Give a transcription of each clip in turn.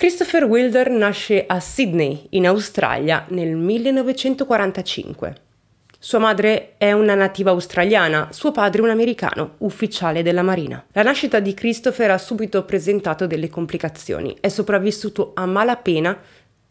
Christopher Wilder nasce a Sydney, in Australia, nel 1945. Sua madre è una nativa australiana, suo padre un americano, ufficiale della Marina. La nascita di Christopher ha subito presentato delle complicazioni. È sopravvissuto a malapena,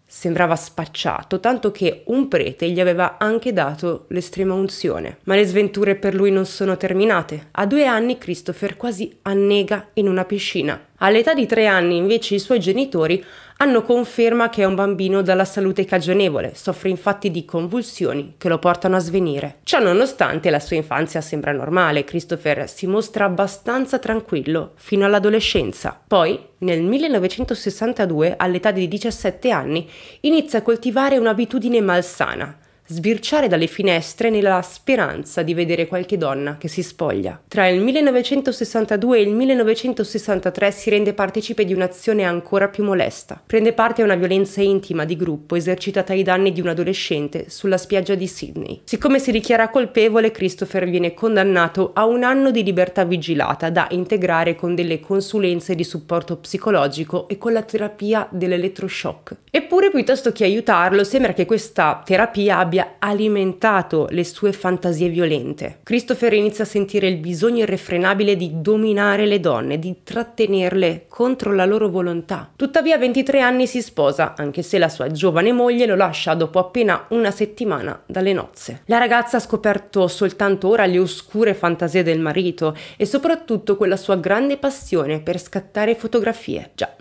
sembrava spacciato, tanto che un prete gli aveva anche dato l'estrema unzione. Ma le sventure per lui non sono terminate. A due anni Christopher quasi annega in una piscina All'età di tre anni invece i suoi genitori hanno conferma che è un bambino dalla salute cagionevole, soffre infatti di convulsioni che lo portano a svenire. Ciò nonostante la sua infanzia sembra normale, Christopher si mostra abbastanza tranquillo fino all'adolescenza. Poi, nel 1962, all'età di 17 anni, inizia a coltivare un'abitudine malsana sbirciare dalle finestre nella speranza di vedere qualche donna che si spoglia. Tra il 1962 e il 1963 si rende partecipe di un'azione ancora più molesta. Prende parte a una violenza intima di gruppo esercitata ai danni di un adolescente sulla spiaggia di Sydney. Siccome si dichiara colpevole, Christopher viene condannato a un anno di libertà vigilata da integrare con delle consulenze di supporto psicologico e con la terapia dell'elettroshock. Eppure, piuttosto che aiutarlo, sembra che questa terapia abbia abbia alimentato le sue fantasie violente. Christopher inizia a sentire il bisogno irrefrenabile di dominare le donne, di trattenerle contro la loro volontà. Tuttavia a 23 anni si sposa, anche se la sua giovane moglie lo lascia dopo appena una settimana dalle nozze. La ragazza ha scoperto soltanto ora le oscure fantasie del marito e soprattutto quella sua grande passione per scattare fotografie. Già,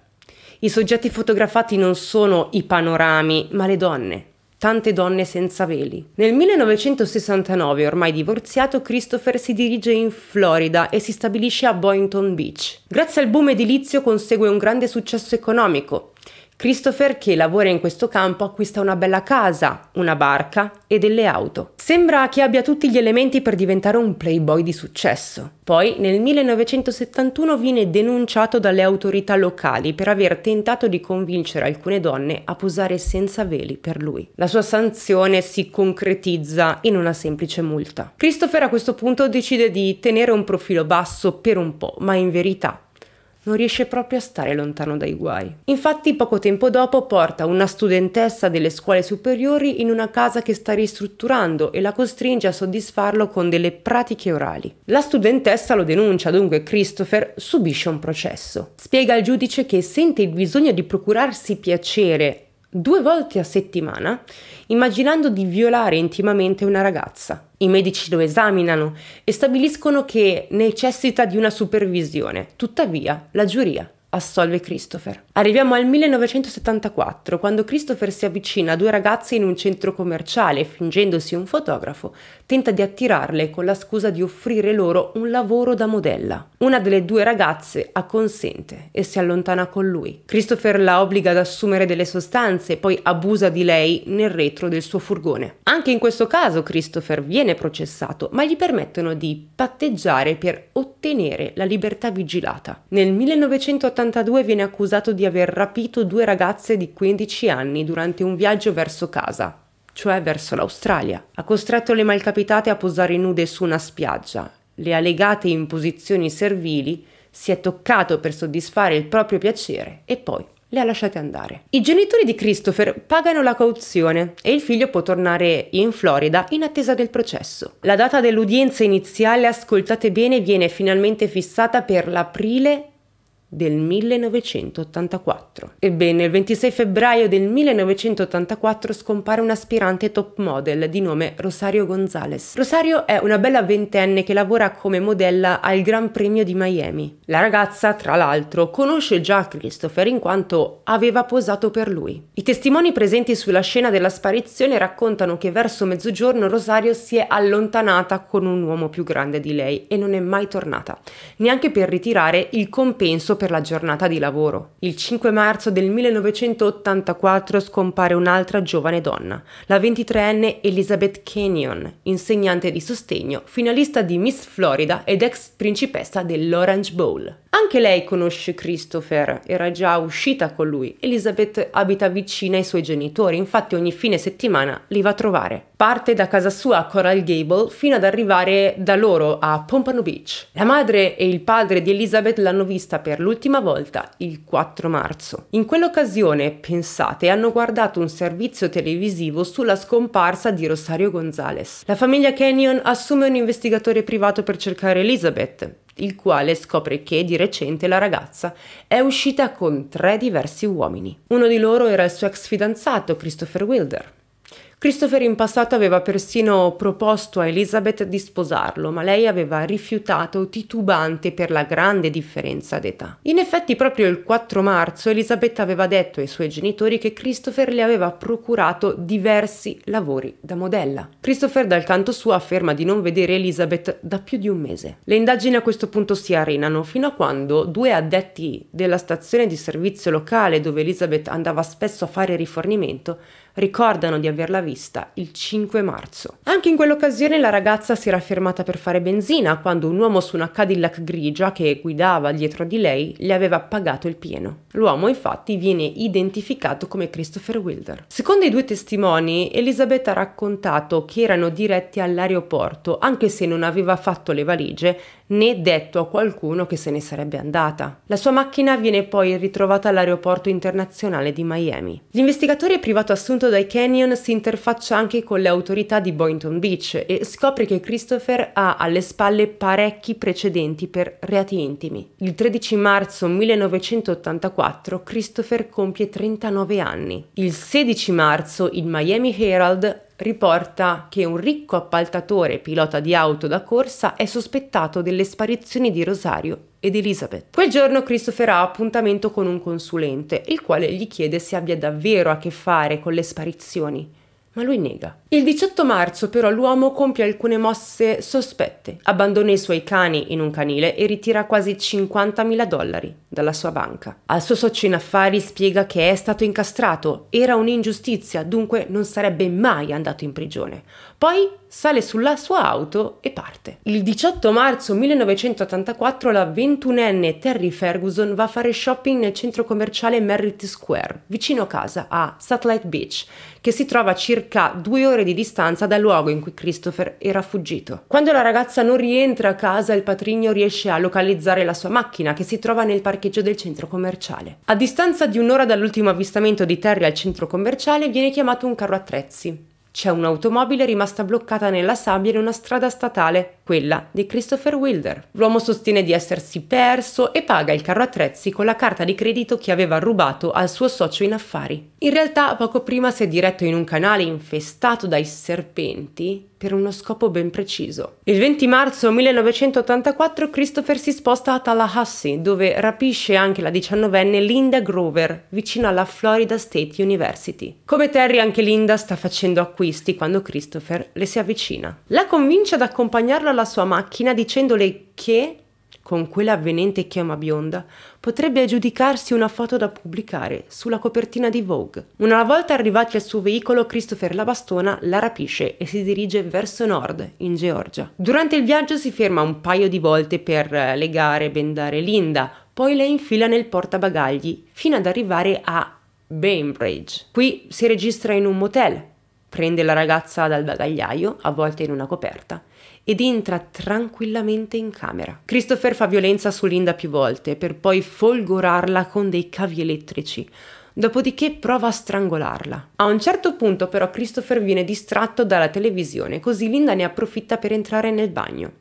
i soggetti fotografati non sono i panorami, ma le donne tante donne senza veli. Nel 1969, ormai divorziato, Christopher si dirige in Florida e si stabilisce a Boynton Beach. Grazie al boom edilizio consegue un grande successo economico. Christopher, che lavora in questo campo, acquista una bella casa, una barca e delle auto. Sembra che abbia tutti gli elementi per diventare un playboy di successo. Poi, nel 1971, viene denunciato dalle autorità locali per aver tentato di convincere alcune donne a posare senza veli per lui. La sua sanzione si concretizza in una semplice multa. Christopher a questo punto decide di tenere un profilo basso per un po', ma in verità non riesce proprio a stare lontano dai guai. Infatti poco tempo dopo porta una studentessa delle scuole superiori in una casa che sta ristrutturando e la costringe a soddisfarlo con delle pratiche orali. La studentessa lo denuncia, dunque Christopher subisce un processo. Spiega al giudice che sente il bisogno di procurarsi piacere due volte a settimana, immaginando di violare intimamente una ragazza. I medici lo esaminano e stabiliscono che necessita di una supervisione, tuttavia la giuria assolve Christopher. Arriviamo al 1974, quando Christopher si avvicina a due ragazze in un centro commerciale e fingendosi un fotografo, tenta di attirarle con la scusa di offrire loro un lavoro da modella. Una delle due ragazze acconsente e si allontana con lui. Christopher la obbliga ad assumere delle sostanze e poi abusa di lei nel retro del suo furgone. Anche in questo caso Christopher viene processato, ma gli permettono di patteggiare per ottenere la libertà vigilata. Nel 1980 1982 viene accusato di aver rapito due ragazze di 15 anni durante un viaggio verso casa, cioè verso l'Australia. Ha costretto le malcapitate a posare nude su una spiaggia, le ha legate in posizioni servili, si è toccato per soddisfare il proprio piacere e poi le ha lasciate andare. I genitori di Christopher pagano la cauzione e il figlio può tornare in Florida in attesa del processo. La data dell'udienza iniziale, ascoltate bene, viene finalmente fissata per l'aprile del 1984. Ebbene, il 26 febbraio del 1984 scompare un aspirante top model di nome Rosario Gonzalez. Rosario è una bella ventenne che lavora come modella al Gran Premio di Miami. La ragazza, tra l'altro, conosce già Christopher in quanto aveva posato per lui. I testimoni presenti sulla scena della sparizione raccontano che verso mezzogiorno Rosario si è allontanata con un uomo più grande di lei e non è mai tornata, neanche per ritirare il compenso per la giornata di lavoro. Il 5 marzo del 1984 scompare un'altra giovane donna, la 23enne Elizabeth Kenyon, insegnante di sostegno, finalista di Miss Florida ed ex principessa dell'Orange Bowl. Anche lei conosce Christopher, era già uscita con lui. Elizabeth abita vicina ai suoi genitori, infatti ogni fine settimana li va a trovare. Parte da casa sua a Coral Gable fino ad arrivare da loro a Pompano Beach. La madre e il padre di Elizabeth l'hanno vista per l'ultima volta il 4 marzo. In quell'occasione, pensate, hanno guardato un servizio televisivo sulla scomparsa di Rosario Gonzalez. La famiglia Canyon assume un investigatore privato per cercare Elizabeth, il quale scopre che di recente la ragazza è uscita con tre diversi uomini. Uno di loro era il suo ex fidanzato, Christopher Wilder. Christopher in passato aveva persino proposto a Elizabeth di sposarlo, ma lei aveva rifiutato titubante per la grande differenza d'età. In effetti proprio il 4 marzo Elizabeth aveva detto ai suoi genitori che Christopher le aveva procurato diversi lavori da modella. Christopher dal canto suo afferma di non vedere Elizabeth da più di un mese. Le indagini a questo punto si arenano fino a quando due addetti della stazione di servizio locale dove Elizabeth andava spesso a fare rifornimento ricordano di averla vista il 5 marzo. Anche in quell'occasione la ragazza si era fermata per fare benzina quando un uomo su una Cadillac grigia che guidava dietro di lei le aveva pagato il pieno. L'uomo infatti viene identificato come Christopher Wilder. Secondo i due testimoni, Elisabeth ha raccontato che erano diretti all'aeroporto anche se non aveva fatto le valigie né detto a qualcuno che se ne sarebbe andata. La sua macchina viene poi ritrovata all'aeroporto internazionale di Miami. L'investigatore privato assunto dai Canyon si interfaccia anche con le autorità di Boynton Beach e scopre che Christopher ha alle spalle parecchi precedenti per reati intimi. Il 13 marzo 1984 Christopher compie 39 anni. Il 16 marzo il Miami Herald riporta che un ricco appaltatore pilota di auto da corsa è sospettato delle sparizioni di Rosario ed Elizabeth. Quel giorno Christopher ha appuntamento con un consulente, il quale gli chiede se abbia davvero a che fare con le sparizioni ma lui nega. Il 18 marzo però l'uomo compie alcune mosse sospette, abbandona i suoi cani in un canile e ritira quasi 50.000 dollari dalla sua banca. Al suo socio in affari spiega che è stato incastrato, era un'ingiustizia, dunque non sarebbe mai andato in prigione. Poi sale sulla sua auto e parte. Il 18 marzo 1984 la 21enne Terry Ferguson va a fare shopping nel centro commerciale Merritt Square, vicino casa a Satellite Beach, che si trova a circa due ore di distanza dal luogo in cui Christopher era fuggito. Quando la ragazza non rientra a casa, il patrigno riesce a localizzare la sua macchina che si trova nel parcheggio del centro commerciale. A distanza di un'ora dall'ultimo avvistamento di Terry al centro commerciale viene chiamato un carro attrezzi c'è un'automobile rimasta bloccata nella sabbia in una strada statale quella di Christopher Wilder. L'uomo sostiene di essersi perso e paga il carro attrezzi con la carta di credito che aveva rubato al suo socio in affari. In realtà poco prima si è diretto in un canale infestato dai serpenti per uno scopo ben preciso. Il 20 marzo 1984 Christopher si sposta a Tallahassee, dove rapisce anche la diciannovenne Linda Grover, vicino alla Florida State University. Come Terry, anche Linda sta facendo acquisti quando Christopher le si avvicina. La convince ad accompagnarlo alla alla sua macchina dicendole che, con quell'avvenente avvenente chioma bionda, potrebbe aggiudicarsi una foto da pubblicare sulla copertina di Vogue. Una volta arrivati al suo veicolo, Christopher la bastona, la rapisce e si dirige verso nord, in Georgia. Durante il viaggio si ferma un paio di volte per legare e bendare Linda, poi la infila nel portabagagli, fino ad arrivare a Bainbridge. Qui si registra in un motel, prende la ragazza dal bagagliaio, avvolta in una coperta, ed entra tranquillamente in camera. Christopher fa violenza su Linda più volte per poi folgorarla con dei cavi elettrici. Dopodiché prova a strangolarla. A un certo punto però Christopher viene distratto dalla televisione, così Linda ne approfitta per entrare nel bagno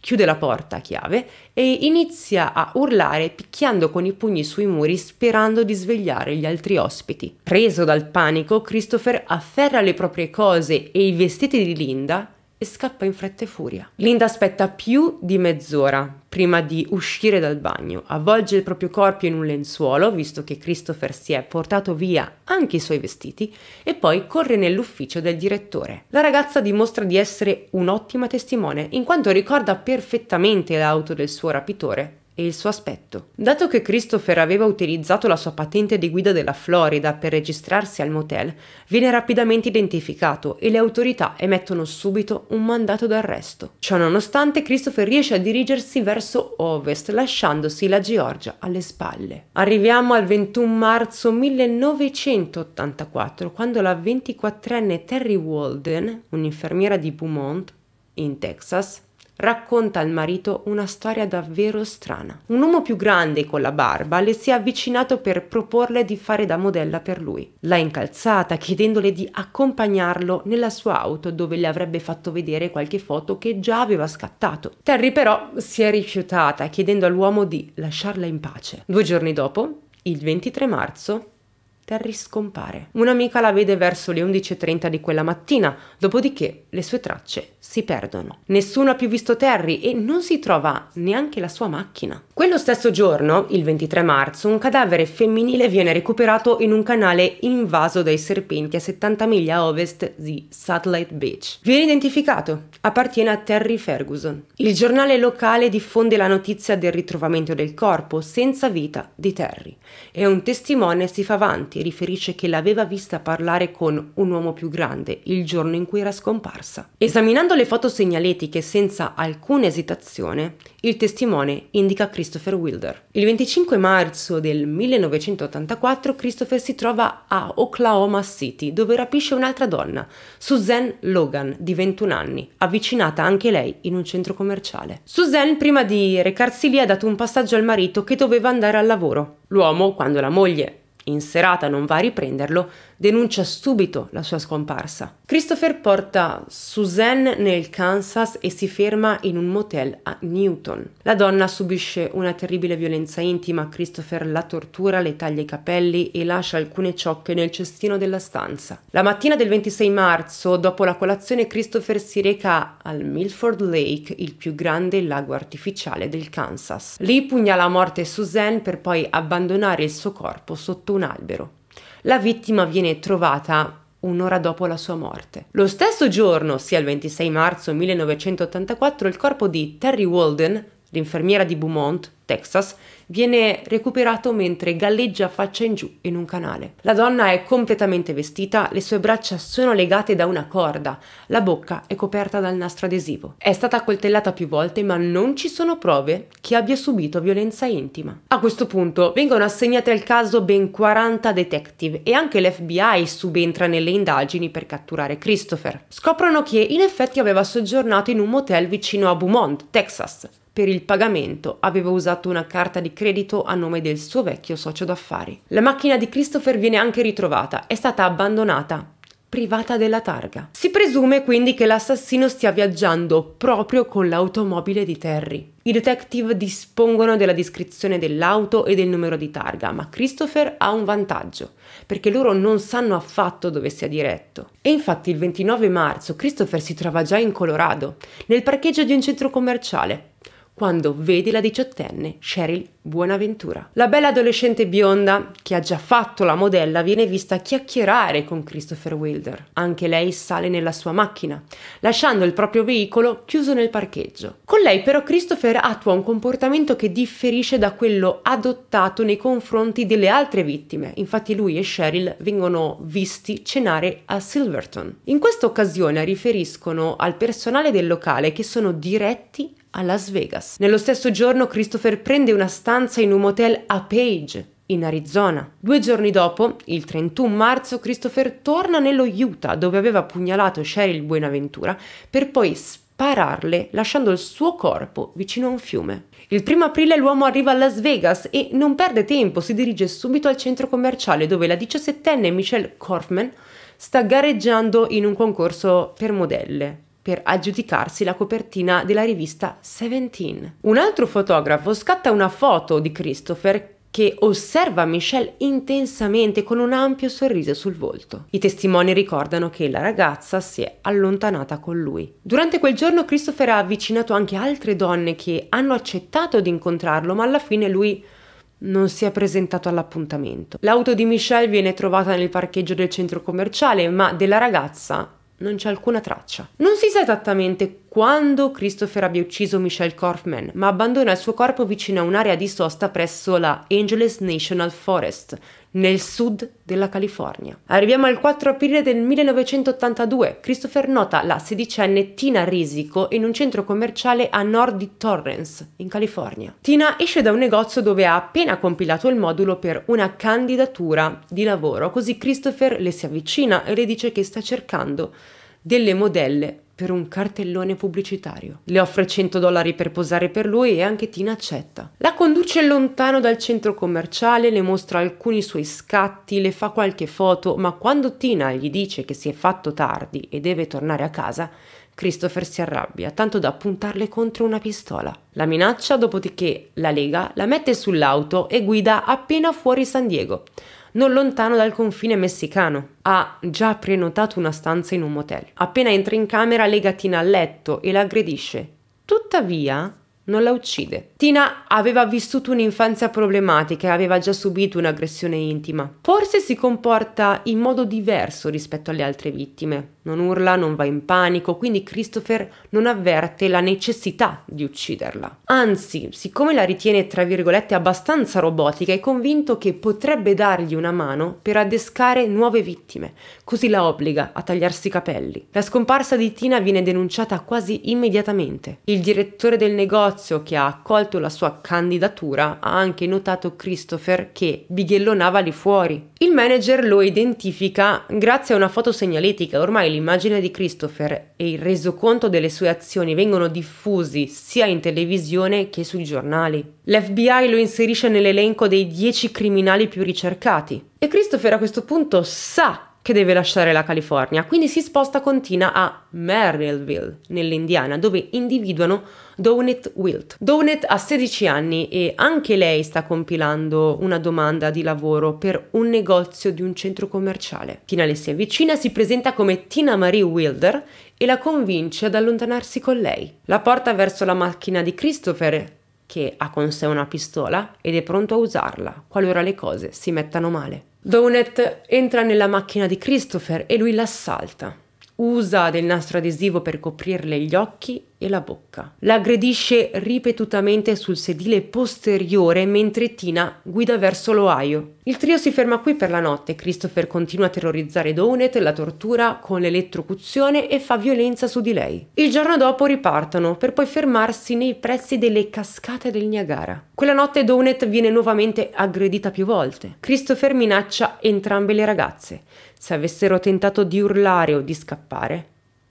chiude la porta a chiave e inizia a urlare picchiando con i pugni sui muri sperando di svegliare gli altri ospiti. Preso dal panico, Christopher afferra le proprie cose e i vestiti di Linda e scappa in fretta e furia. Linda aspetta più di mezz'ora prima di uscire dal bagno, avvolge il proprio corpo in un lenzuolo, visto che Christopher si è portato via anche i suoi vestiti, e poi corre nell'ufficio del direttore. La ragazza dimostra di essere un'ottima testimone, in quanto ricorda perfettamente l'auto del suo rapitore e il suo aspetto. Dato che Christopher aveva utilizzato la sua patente di guida della Florida per registrarsi al motel, viene rapidamente identificato e le autorità emettono subito un mandato d'arresto. Ciononostante, Christopher riesce a dirigersi verso ovest, lasciandosi la Georgia alle spalle. Arriviamo al 21 marzo 1984, quando la 24enne Terry Walden, un'infermiera di Beaumont, in Texas, racconta al marito una storia davvero strana. Un uomo più grande con la barba le si è avvicinato per proporle di fare da modella per lui. L'ha incalzata chiedendole di accompagnarlo nella sua auto dove le avrebbe fatto vedere qualche foto che già aveva scattato. Terry però si è rifiutata chiedendo all'uomo di lasciarla in pace. Due giorni dopo, il 23 marzo, Terry scompare. Un'amica la vede verso le 11.30 di quella mattina, dopodiché le sue tracce si perdono. Nessuno ha più visto Terry e non si trova neanche la sua macchina. Quello stesso giorno, il 23 marzo, un cadavere femminile viene recuperato in un canale invaso dai serpenti a 70 miglia a ovest di Satellite Beach. Viene identificato, appartiene a Terry Ferguson. Il giornale locale diffonde la notizia del ritrovamento del corpo senza vita di Terry e un testimone si fa avanti riferisce che l'aveva vista parlare con un uomo più grande il giorno in cui era scomparsa. Esaminando le foto segnaletiche senza alcuna esitazione, il testimone indica Christopher Wilder. Il 25 marzo del 1984 Christopher si trova a Oklahoma City dove rapisce un'altra donna, Suzanne Logan, di 21 anni, avvicinata anche lei in un centro commerciale. Suzanne prima di recarsi lì ha dato un passaggio al marito che doveva andare al lavoro. L'uomo, quando la moglie in serata non va a riprenderlo, denuncia subito la sua scomparsa. Christopher porta Suzanne nel Kansas e si ferma in un motel a Newton. La donna subisce una terribile violenza intima, Christopher la tortura, le taglia i capelli e lascia alcune ciocche nel cestino della stanza. La mattina del 26 marzo, dopo la colazione, Christopher si reca al Milford Lake, il più grande lago artificiale del Kansas. Lì pugna a morte Suzanne per poi abbandonare il suo corpo sotto un albero. La vittima viene trovata un'ora dopo la sua morte. Lo stesso giorno, sia il 26 marzo 1984, il corpo di Terry Walden, l'infermiera di Beaumont, Texas, viene recuperato mentre galleggia faccia in giù in un canale. La donna è completamente vestita, le sue braccia sono legate da una corda, la bocca è coperta dal nastro adesivo. È stata coltellata più volte ma non ci sono prove che abbia subito violenza intima. A questo punto vengono assegnate al caso ben 40 detective e anche l'FBI subentra nelle indagini per catturare Christopher. Scoprono che in effetti aveva soggiornato in un motel vicino a Beaumont, Texas, per il pagamento aveva usato una carta di credito a nome del suo vecchio socio d'affari. La macchina di Christopher viene anche ritrovata, è stata abbandonata privata della targa. Si presume quindi che l'assassino stia viaggiando proprio con l'automobile di Terry. I detective dispongono della descrizione dell'auto e del numero di targa, ma Christopher ha un vantaggio, perché loro non sanno affatto dove sia diretto. E infatti il 29 marzo Christopher si trova già in Colorado, nel parcheggio di un centro commerciale quando vedi la diciottenne Cheryl Buonaventura. La bella adolescente bionda, che ha già fatto la modella, viene vista chiacchierare con Christopher Wilder. Anche lei sale nella sua macchina, lasciando il proprio veicolo chiuso nel parcheggio. Con lei però Christopher attua un comportamento che differisce da quello adottato nei confronti delle altre vittime. Infatti lui e Cheryl vengono visti cenare a Silverton. In questa occasione riferiscono al personale del locale che sono diretti a Las Vegas. Nello stesso giorno Christopher prende una stanza in un motel a Page, in Arizona. Due giorni dopo, il 31 marzo, Christopher torna nello Utah dove aveva pugnalato Cheryl Buenaventura per poi spararle lasciando il suo corpo vicino a un fiume. Il primo aprile l'uomo arriva a Las Vegas e non perde tempo, si dirige subito al centro commerciale dove la 17enne Michelle Kaufman sta gareggiando in un concorso per modelle per aggiudicarsi la copertina della rivista Seventeen. Un altro fotografo scatta una foto di Christopher che osserva Michelle intensamente con un ampio sorriso sul volto. I testimoni ricordano che la ragazza si è allontanata con lui. Durante quel giorno Christopher ha avvicinato anche altre donne che hanno accettato di incontrarlo, ma alla fine lui non si è presentato all'appuntamento. L'auto di Michelle viene trovata nel parcheggio del centro commerciale, ma della ragazza non c'è alcuna traccia. Non si sa esattamente quando Christopher abbia ucciso Michelle Kaufman, ma abbandona il suo corpo vicino a un'area di sosta presso la Angeles National Forest, nel sud della California. Arriviamo al 4 aprile del 1982. Christopher nota la sedicenne Tina Risico in un centro commerciale a nord di Torrance, in California. Tina esce da un negozio dove ha appena compilato il modulo per una candidatura di lavoro, così Christopher le si avvicina e le dice che sta cercando delle modelle per un cartellone pubblicitario. Le offre 100 dollari per posare per lui e anche Tina accetta. La conduce lontano dal centro commerciale, le mostra alcuni suoi scatti, le fa qualche foto, ma quando Tina gli dice che si è fatto tardi e deve tornare a casa, Christopher si arrabbia, tanto da puntarle contro una pistola. La minaccia, dopodiché la lega, la mette sull'auto e guida appena fuori San Diego non lontano dal confine messicano. Ha già prenotato una stanza in un motel. Appena entra in camera lega Tina al letto e la aggredisce. Tuttavia, non la uccide. Tina aveva vissuto un'infanzia problematica e aveva già subito un'aggressione intima. Forse si comporta in modo diverso rispetto alle altre vittime non urla, non va in panico, quindi Christopher non avverte la necessità di ucciderla. Anzi, siccome la ritiene tra virgolette abbastanza robotica, è convinto che potrebbe dargli una mano per adescare nuove vittime, così la obbliga a tagliarsi i capelli. La scomparsa di Tina viene denunciata quasi immediatamente. Il direttore del negozio che ha accolto la sua candidatura ha anche notato Christopher che bighellonava lì fuori. Il manager lo identifica grazie a una foto segnaletica, ormai l'immagine di Christopher e il resoconto delle sue azioni vengono diffusi sia in televisione che sui giornali. L'FBI lo inserisce nell'elenco dei 10 criminali più ricercati e Christopher a questo punto sa che deve lasciare la California, quindi si sposta con Tina a Merrillville, nell'Indiana, dove individuano Donet Wilt. Donet ha 16 anni e anche lei sta compilando una domanda di lavoro per un negozio di un centro commerciale. Tina le si avvicina, si presenta come Tina Marie Wilder e la convince ad allontanarsi con lei. La porta verso la macchina di Christopher, che ha con sé una pistola ed è pronto a usarla qualora le cose si mettano male. Donet entra nella macchina di Christopher e lui l'assalta. Usa del nastro adesivo per coprirle gli occhi e la bocca. L'aggredisce ripetutamente sul sedile posteriore mentre Tina guida verso l'Ohio. Il trio si ferma qui per la notte. Christopher continua a terrorizzare Donet, la tortura con l'elettrocuzione e fa violenza su di lei. Il giorno dopo ripartono per poi fermarsi nei pressi delle cascate del Niagara. Quella notte Donet viene nuovamente aggredita più volte. Christopher minaccia entrambe le ragazze. Se avessero tentato di urlare o di scappare,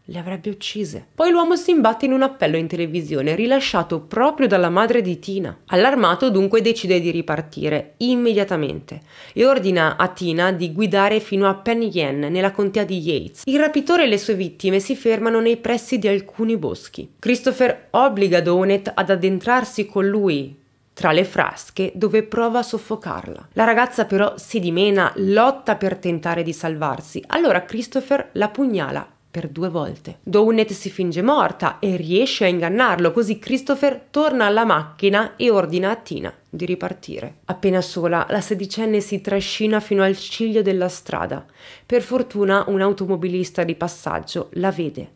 le avrebbe uccise. Poi l'uomo si imbatte in un appello in televisione rilasciato proprio dalla madre di Tina. Allarmato dunque decide di ripartire immediatamente e ordina a Tina di guidare fino a Penny Yen nella contea di Yates. Il rapitore e le sue vittime si fermano nei pressi di alcuni boschi. Christopher obbliga Donet ad addentrarsi con lui tra le frasche dove prova a soffocarla. La ragazza però si dimena, lotta per tentare di salvarsi. Allora Christopher la pugnala per due volte. Downett si finge morta e riesce a ingannarlo, così Christopher torna alla macchina e ordina a Tina di ripartire. Appena sola, la sedicenne si trascina fino al ciglio della strada. Per fortuna un automobilista di passaggio la vede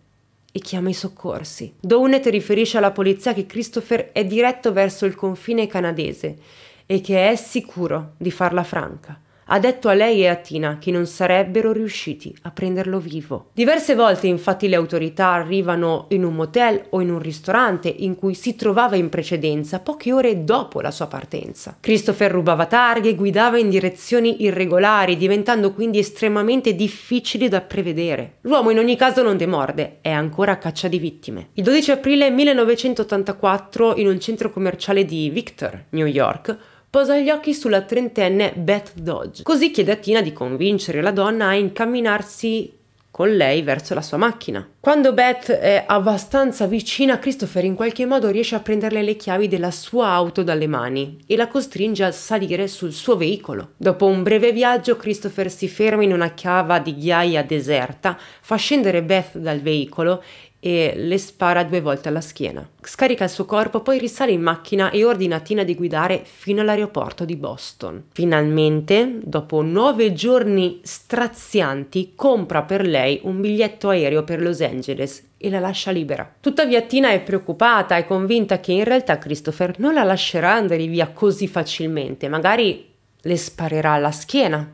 e chiama i soccorsi. Downett riferisce alla polizia che Christopher è diretto verso il confine canadese e che è sicuro di farla franca ha detto a lei e a Tina che non sarebbero riusciti a prenderlo vivo. Diverse volte infatti le autorità arrivano in un motel o in un ristorante in cui si trovava in precedenza poche ore dopo la sua partenza. Christopher rubava targhe, guidava in direzioni irregolari, diventando quindi estremamente difficili da prevedere. L'uomo in ogni caso non demorde, è ancora a caccia di vittime. Il 12 aprile 1984 in un centro commerciale di Victor, New York, posa gli occhi sulla trentenne Beth Dodge, così chiede a Tina di convincere la donna a incamminarsi con lei verso la sua macchina. Quando Beth è abbastanza vicina, Christopher in qualche modo riesce a prenderle le chiavi della sua auto dalle mani e la costringe a salire sul suo veicolo. Dopo un breve viaggio, Christopher si ferma in una cava di ghiaia deserta, fa scendere Beth dal veicolo e le spara due volte alla schiena. Scarica il suo corpo, poi risale in macchina e ordina a Tina di guidare fino all'aeroporto di Boston. Finalmente, dopo nove giorni strazianti, compra per lei un biglietto aereo per Los Angeles e la lascia libera. Tuttavia Tina è preoccupata e convinta che in realtà Christopher non la lascerà andare via così facilmente, magari le sparerà alla schiena.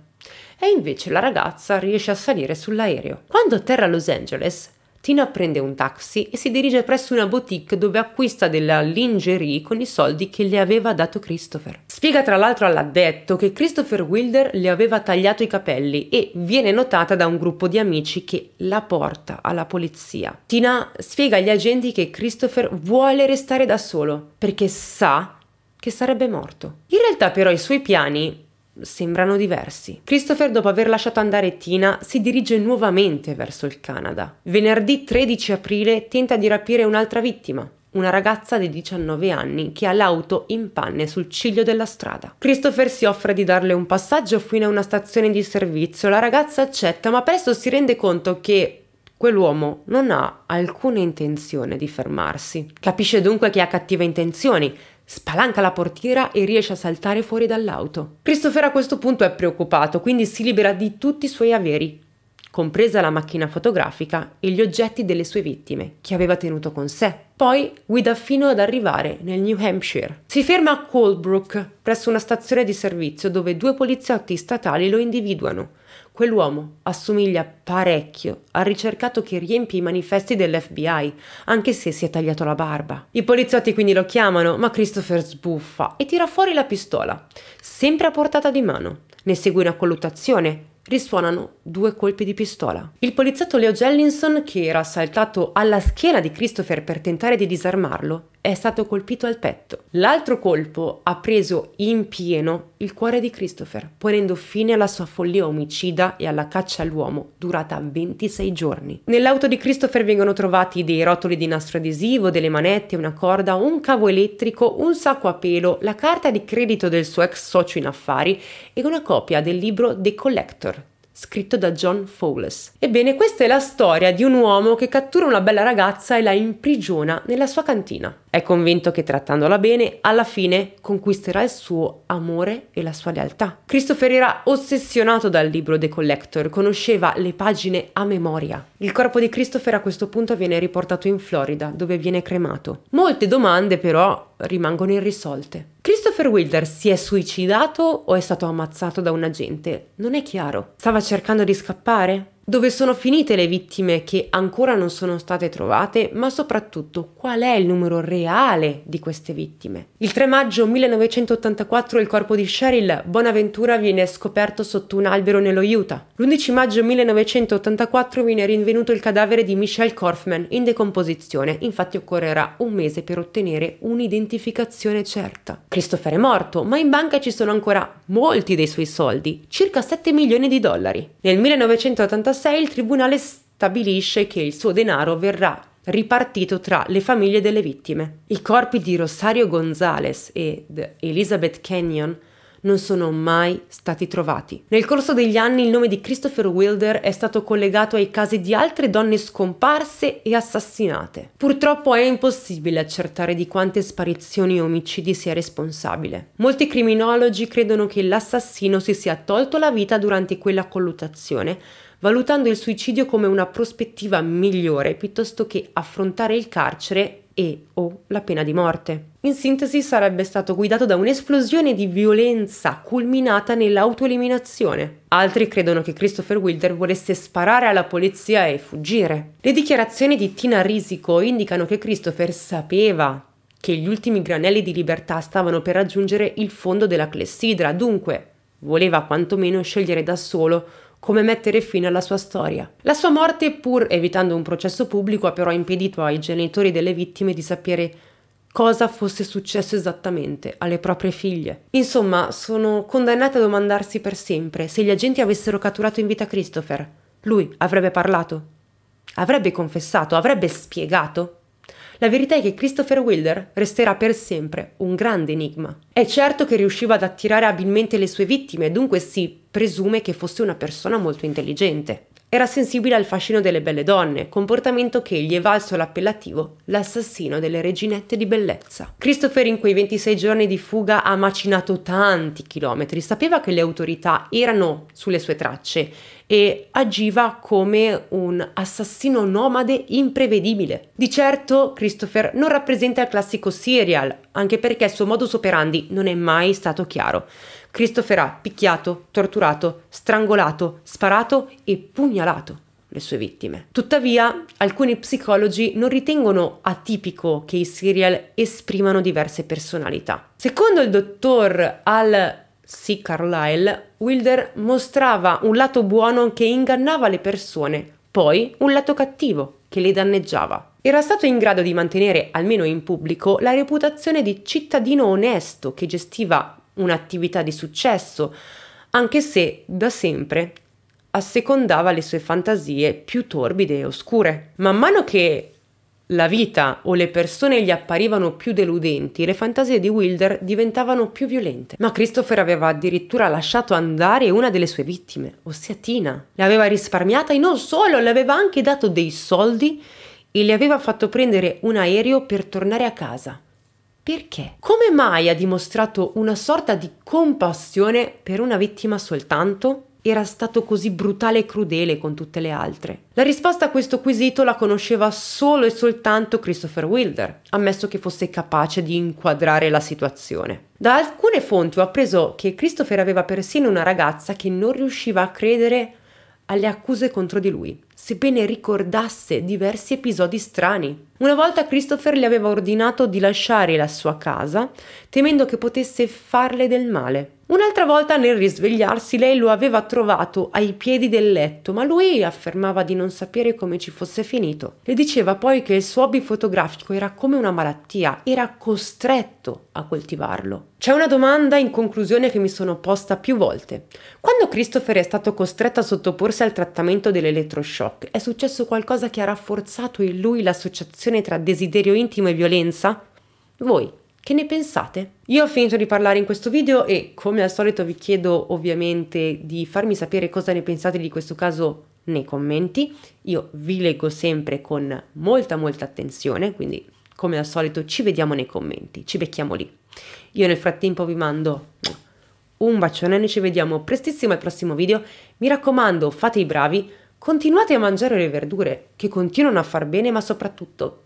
E invece la ragazza riesce a salire sull'aereo. Quando atterra a Los Angeles, Tina prende un taxi e si dirige presso una boutique dove acquista della lingerie con i soldi che le aveva dato Christopher. Spiega tra l'altro all'addetto che Christopher Wilder le aveva tagliato i capelli e viene notata da un gruppo di amici che la porta alla polizia. Tina spiega agli agenti che Christopher vuole restare da solo perché sa che sarebbe morto. In realtà però i suoi piani sembrano diversi. Christopher, dopo aver lasciato andare Tina, si dirige nuovamente verso il Canada. Venerdì 13 aprile tenta di rapire un'altra vittima, una ragazza di 19 anni che ha l'auto in panne sul ciglio della strada. Christopher si offre di darle un passaggio fino a una stazione di servizio, la ragazza accetta ma presto si rende conto che quell'uomo non ha alcuna intenzione di fermarsi. Capisce dunque che ha cattive intenzioni, spalanca la portiera e riesce a saltare fuori dall'auto. Christopher a questo punto è preoccupato, quindi si libera di tutti i suoi averi, compresa la macchina fotografica e gli oggetti delle sue vittime che aveva tenuto con sé. Poi guida fino ad arrivare nel New Hampshire. Si ferma a Colebrook, presso una stazione di servizio dove due poliziotti statali lo individuano Quell'uomo assomiglia parecchio al ricercato che riempie i manifesti dell'FBI, anche se si è tagliato la barba. I poliziotti quindi lo chiamano, ma Christopher sbuffa e tira fuori la pistola, sempre a portata di mano. Ne segue una colluttazione, risuonano due colpi di pistola. Il poliziotto Leo Jellinson, che era saltato alla schiena di Christopher per tentare di disarmarlo, è stato colpito al petto. L'altro colpo ha preso in pieno il cuore di Christopher, ponendo fine alla sua follia omicida e alla caccia all'uomo, durata 26 giorni. Nell'auto di Christopher vengono trovati dei rotoli di nastro adesivo, delle manette, una corda, un cavo elettrico, un sacco a pelo, la carta di credito del suo ex socio in affari e una copia del libro The Collector scritto da John Fowles. Ebbene, questa è la storia di un uomo che cattura una bella ragazza e la imprigiona nella sua cantina. È convinto che trattandola bene, alla fine conquisterà il suo amore e la sua lealtà. Christopher era ossessionato dal libro The Collector, conosceva le pagine a memoria. Il corpo di Christopher a questo punto viene riportato in Florida, dove viene cremato. Molte domande però rimangono irrisolte. Christopher Wilder si è suicidato o è stato ammazzato da un agente? Non è chiaro. Stava cercando di scappare? Dove sono finite le vittime che ancora non sono state trovate, ma soprattutto qual è il numero reale di queste vittime? Il 3 maggio 1984 il corpo di Cheryl Bonaventura viene scoperto sotto un albero nello Utah. L'11 maggio 1984 viene rinvenuto il cadavere di Michelle Korfman in decomposizione, infatti occorrerà un mese per ottenere un'identificazione certa. Christopher è morto, ma in banca ci sono ancora molti dei suoi soldi, circa 7 milioni di dollari. Nel 1986 2006 il tribunale stabilisce che il suo denaro verrà ripartito tra le famiglie delle vittime. I corpi di Rosario Gonzales ed Elizabeth Canyon non sono mai stati trovati. Nel corso degli anni il nome di Christopher Wilder è stato collegato ai casi di altre donne scomparse e assassinate. Purtroppo è impossibile accertare di quante sparizioni e omicidi sia responsabile. Molti criminologi credono che l'assassino si sia tolto la vita durante quella colluttazione valutando il suicidio come una prospettiva migliore piuttosto che affrontare il carcere e o la pena di morte. In sintesi sarebbe stato guidato da un'esplosione di violenza culminata nell'autoeliminazione. Altri credono che Christopher Wilder volesse sparare alla polizia e fuggire. Le dichiarazioni di Tina Risico indicano che Christopher sapeva che gli ultimi granelli di libertà stavano per raggiungere il fondo della clessidra, dunque voleva quantomeno scegliere da solo come mettere fine alla sua storia. La sua morte, pur evitando un processo pubblico, ha però impedito ai genitori delle vittime di sapere cosa fosse successo esattamente alle proprie figlie. Insomma, sono condannate a domandarsi per sempre se gli agenti avessero catturato in vita Christopher. Lui avrebbe parlato? Avrebbe confessato? Avrebbe spiegato? La verità è che Christopher Wilder resterà per sempre un grande enigma. È certo che riusciva ad attirare abilmente le sue vittime dunque si presume che fosse una persona molto intelligente. Era sensibile al fascino delle belle donne, comportamento che gli è valso l'appellativo l'assassino delle reginette di bellezza. Christopher in quei 26 giorni di fuga ha macinato tanti chilometri, sapeva che le autorità erano sulle sue tracce e agiva come un assassino nomade imprevedibile. Di certo Christopher non rappresenta il classico serial, anche perché il suo modus operandi non è mai stato chiaro. Christopher ha picchiato, torturato, strangolato, sparato e pugnalato le sue vittime. Tuttavia, alcuni psicologi non ritengono atipico che i serial esprimano diverse personalità. Secondo il dottor Al c. Carlyle, Wilder mostrava un lato buono che ingannava le persone, poi un lato cattivo che le danneggiava. Era stato in grado di mantenere, almeno in pubblico, la reputazione di cittadino onesto che gestiva un'attività di successo, anche se da sempre assecondava le sue fantasie più torbide e oscure. Man mano che la vita o le persone gli apparivano più deludenti, le fantasie di Wilder diventavano più violente. Ma Christopher aveva addirittura lasciato andare una delle sue vittime, ossia Tina. L'aveva risparmiata e non solo, le aveva anche dato dei soldi e le aveva fatto prendere un aereo per tornare a casa. Perché? Come mai ha dimostrato una sorta di compassione per una vittima soltanto? era stato così brutale e crudele con tutte le altre? La risposta a questo quesito la conosceva solo e soltanto Christopher Wilder, ammesso che fosse capace di inquadrare la situazione. Da alcune fonti ho appreso che Christopher aveva persino una ragazza che non riusciva a credere alle accuse contro di lui, sebbene ricordasse diversi episodi strani. Una volta Christopher le aveva ordinato di lasciare la sua casa, temendo che potesse farle del male. Un'altra volta nel risvegliarsi lei lo aveva trovato ai piedi del letto, ma lui affermava di non sapere come ci fosse finito. Le diceva poi che il suo hobby fotografico era come una malattia, era costretto a coltivarlo. C'è una domanda in conclusione che mi sono posta più volte. Quando Christopher è stato costretto a sottoporsi al trattamento dell'elettroshock, è successo qualcosa che ha rafforzato in lui l'associazione tra desiderio intimo e violenza? Voi che ne pensate? Io ho finito di parlare in questo video e come al solito vi chiedo ovviamente di farmi sapere cosa ne pensate di questo caso nei commenti. Io vi leggo sempre con molta molta attenzione, quindi come al solito ci vediamo nei commenti, ci becchiamo lì. Io nel frattempo vi mando un bacione, noi ci vediamo prestissimo al prossimo video. Mi raccomando, fate i bravi, continuate a mangiare le verdure che continuano a far bene, ma soprattutto